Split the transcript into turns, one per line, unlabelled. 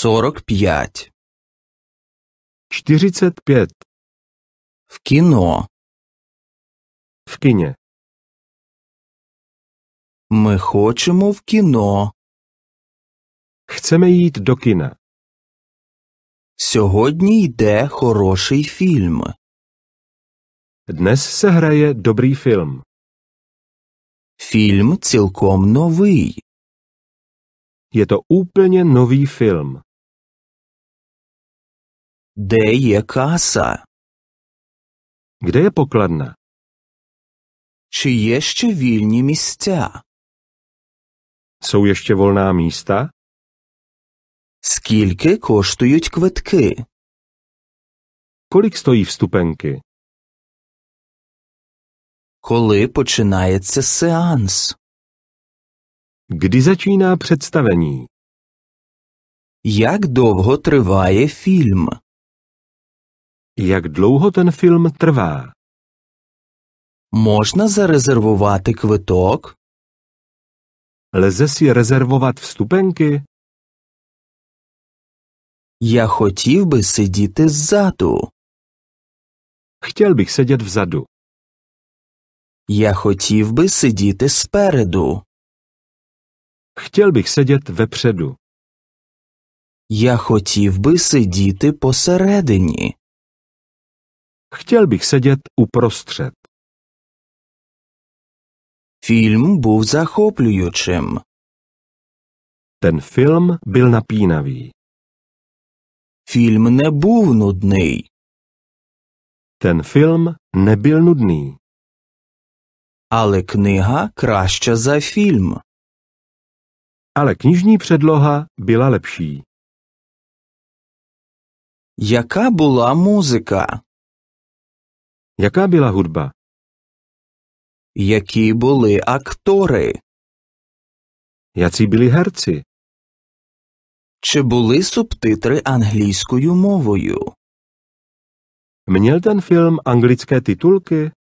45. 45. В кіно. В кіне. Ми хочемо в кіно. Chcemy їти до кіна. Сьогодні йде хороший фільм. Днес се грає добрий фільм. Фільм цілком новий. Є то úplně новий film. Kde je kasa? Kde je pokladna? Či ještě volní místa? Jsou ještě volná místa? Skilke koštují kvetky? Kolik stojí vstupenky? Kdy počínáje se seans? Kdy začíná představení? Jak dlouho trvá je film? Як довго ten film trvá? Можна зарезервувати квиток? Лезе si резервувати вступенки? Я хотів би сидіти ззаду. Chtěl би sedět взаду. Я хотів би сидіти спереду. Chtěl би сидіти vepředu. Я хотів би сидіти посередині. Chtěl bych sedět uprostřed. Film byl zachoplujícím. Ten film byl napínavý. Film nebyl nudný. Ten film nebyl nudný. Ale kniha краще za film. Ale knižní předloha byla lepší. Jaká byla muzika? Jaká byla hudba? Які були aktory? Jací byli herci? Чи byly subtitry anglickou мовою? Měl ten film anglické titulky?